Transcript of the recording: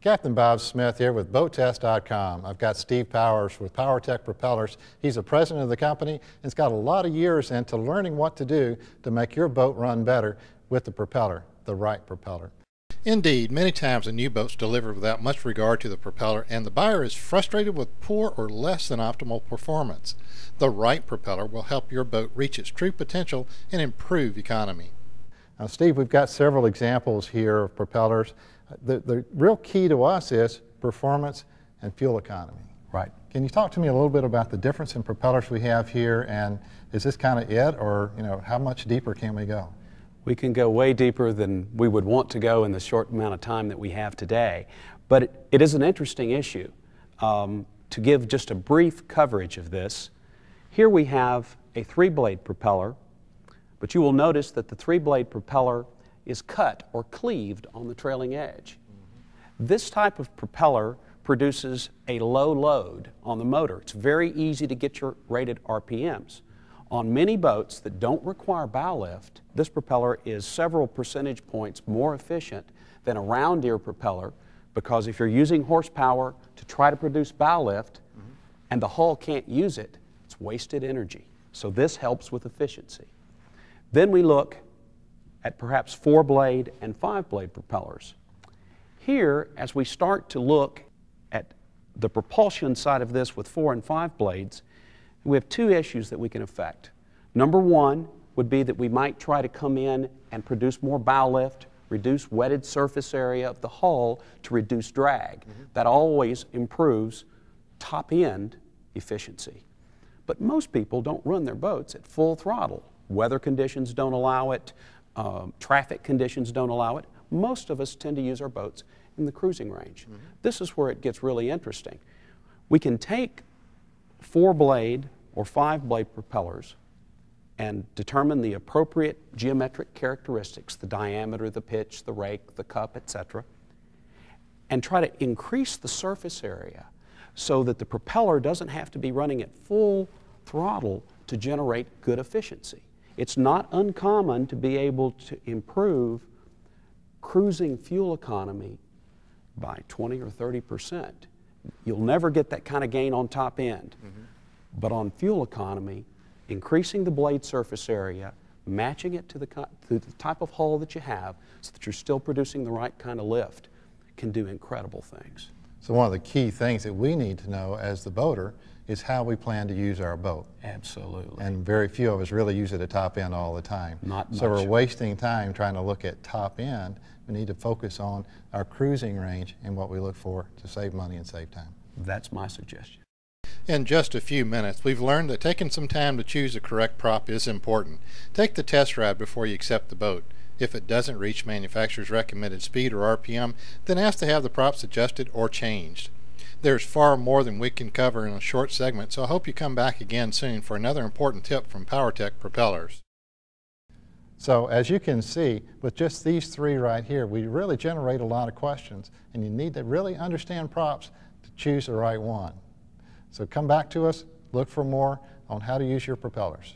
Captain Bob Smith here with BoatTest.com. I've got Steve Powers with PowerTech Propellers. He's the president of the company and has got a lot of years into learning what to do to make your boat run better with the propeller, the right propeller. Indeed, many times a new boat's delivered without much regard to the propeller, and the buyer is frustrated with poor or less than optimal performance. The right propeller will help your boat reach its true potential and improve economy. Steve, we've got several examples here of propellers. The, the real key to us is performance and fuel economy. Right. Can you talk to me a little bit about the difference in propellers we have here, and is this kind of it, or you know, how much deeper can we go? We can go way deeper than we would want to go in the short amount of time that we have today, but it, it is an interesting issue. Um, to give just a brief coverage of this, here we have a three-blade propeller but you will notice that the three blade propeller is cut or cleaved on the trailing edge. This type of propeller produces a low load on the motor. It's very easy to get your rated RPMs. On many boats that don't require bow lift, this propeller is several percentage points more efficient than a round ear propeller because if you're using horsepower to try to produce bow lift mm-hmm. and the hull can't use it, it's wasted energy. So this helps with efficiency. Then we look at perhaps four blade and five blade propellers. Here, as we start to look at the propulsion side of this with four and five blades, we have two issues that we can affect. Number one would be that we might try to come in and produce more bow lift, reduce wetted surface area of the hull to reduce drag. Mm-hmm. That always improves top end efficiency. But most people don't run their boats at full throttle. Weather conditions don't allow it. Um, traffic conditions don't allow it. Most of us tend to use our boats in the cruising range. Mm -hmm. This is where it gets really interesting. We can take four blade or five blade propellers and determine the appropriate geometric characteristics, the diameter, the pitch, the rake, the cup, etc., and try to increase the surface area so that the propeller doesn't have to be running at full throttle to generate good efficiency. It's not uncommon to be able to improve cruising fuel economy by 20 or 30 percent. You'll never get that kind of gain on top end. Mm -hmm. But on fuel economy, increasing the blade surface area, matching it to the, to the type of hull that you have so that you're still producing the right kind of lift can do incredible things. So one of the key things that we need to know as the boater is how we plan to use our boat. Absolutely. And very few of us really use it at top end all the time. Not much. So we're wasting time trying to look at top end. We need to focus on our cruising range and what we look for to save money and save time. That's my suggestion in just a few minutes, we've learned that taking some time to choose a correct prop is important. Take the test ride before you accept the boat. If it doesn't reach manufacturer's recommended speed or RPM, then ask to have the props adjusted or changed. There's far more than we can cover in a short segment, so I hope you come back again soon for another important tip from PowerTech Propellers. So as you can see, with just these three right here, we really generate a lot of questions, and you need to really understand props to choose the right one. So come back to us, look for more on how to use your propellers.